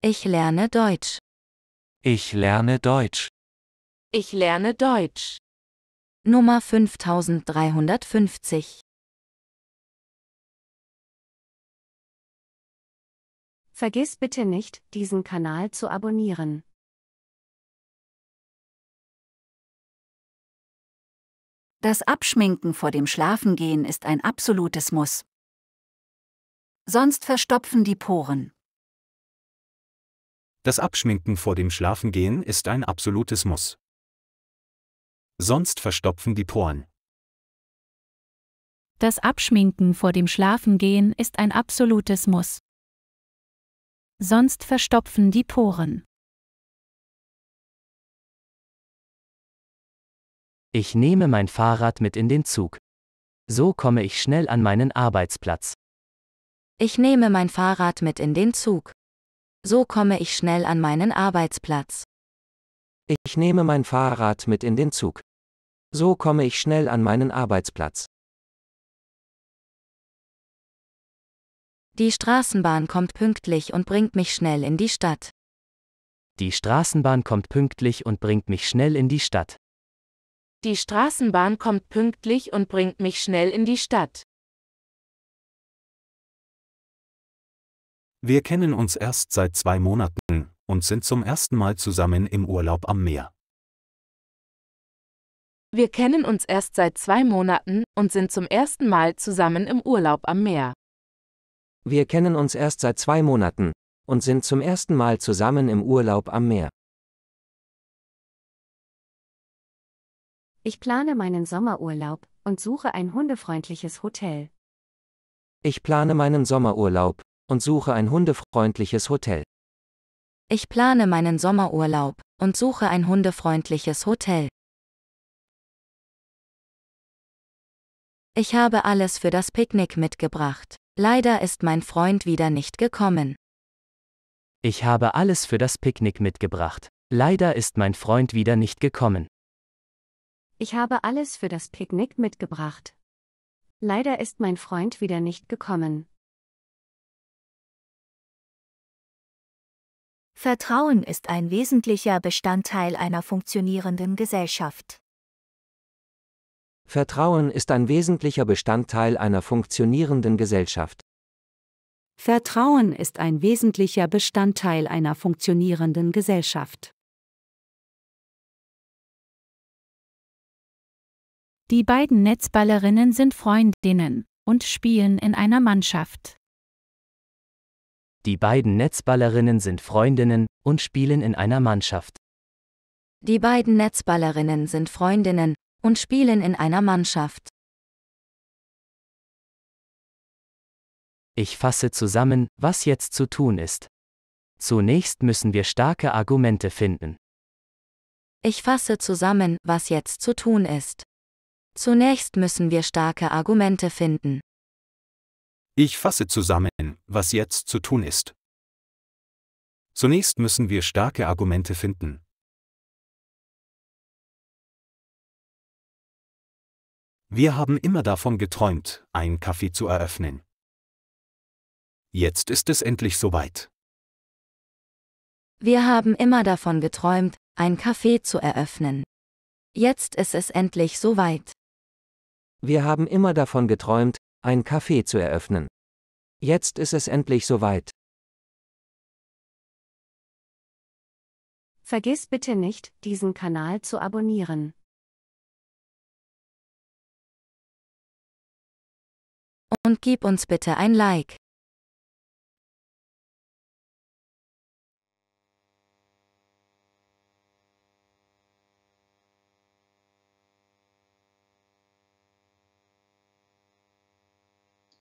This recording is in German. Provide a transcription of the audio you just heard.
Ich lerne Deutsch. Ich lerne Deutsch. Ich lerne Deutsch. Nummer 5350. Vergiss bitte nicht, diesen Kanal zu abonnieren. Das Abschminken vor dem Schlafengehen ist ein absolutes Muss. Sonst verstopfen die Poren. Das Abschminken vor dem Schlafengehen ist ein absolutes Muss. Sonst verstopfen die Poren. Das Abschminken vor dem Schlafengehen ist ein absolutes Muss. Sonst verstopfen die Poren. Ich nehme mein Fahrrad mit in den Zug. So komme ich schnell an meinen Arbeitsplatz. Ich nehme mein Fahrrad mit in den Zug so komme ich schnell an meinen Arbeitsplatz. Ich nehme mein Fahrrad mit in den Zug. So komme ich schnell an meinen Arbeitsplatz. Die Straßenbahn kommt pünktlich und bringt mich schnell in die Stadt. Die Straßenbahn kommt pünktlich und bringt mich schnell in die Stadt. Die Straßenbahn kommt pünktlich und bringt mich schnell in die Stadt. Wir kennen uns erst seit zwei Monaten und sind zum ersten Mal zusammen im Urlaub am Meer. Wir kennen uns erst seit zwei Monaten und sind zum ersten Mal zusammen im Urlaub am Meer. Wir kennen uns erst seit zwei Monaten und sind zum ersten Mal zusammen im Urlaub am Meer. Ich plane meinen Sommerurlaub und suche ein hundefreundliches Hotel. Ich plane meinen Sommerurlaub und suche ein hundefreundliches Hotel. Ich plane meinen Sommerurlaub und suche ein hundefreundliches Hotel. Ich habe alles für das Picknick mitgebracht. Leider ist mein Freund wieder nicht gekommen. Ich habe alles für das Picknick mitgebracht. Leider ist mein Freund wieder nicht gekommen. Ich habe alles für das Picknick mitgebracht. Leider ist mein Freund wieder nicht gekommen. Vertrauen ist ein wesentlicher Bestandteil einer funktionierenden Gesellschaft. Vertrauen ist ein wesentlicher Bestandteil einer funktionierenden Gesellschaft. Vertrauen ist ein wesentlicher Bestandteil einer funktionierenden Gesellschaft. Die beiden Netzballerinnen sind Freundinnen und spielen in einer Mannschaft. Die beiden Netzballerinnen sind Freundinnen und spielen in einer Mannschaft. Die beiden Netzballerinnen sind Freundinnen und spielen in einer Mannschaft. Ich fasse zusammen, was jetzt zu tun ist. Zunächst müssen wir starke Argumente finden. Ich fasse zusammen, was jetzt zu tun ist. Zunächst müssen wir starke Argumente finden. Ich fasse zusammen, was jetzt zu tun ist. Zunächst müssen wir starke Argumente finden. Wir haben immer davon geträumt, ein Kaffee zu eröffnen. Jetzt ist es endlich soweit. Wir haben immer davon geträumt, ein Kaffee zu eröffnen. Jetzt ist es endlich soweit. Wir haben immer davon geträumt, ein Café zu eröffnen. Jetzt ist es endlich soweit. Vergiss bitte nicht, diesen Kanal zu abonnieren. Und gib uns bitte ein Like.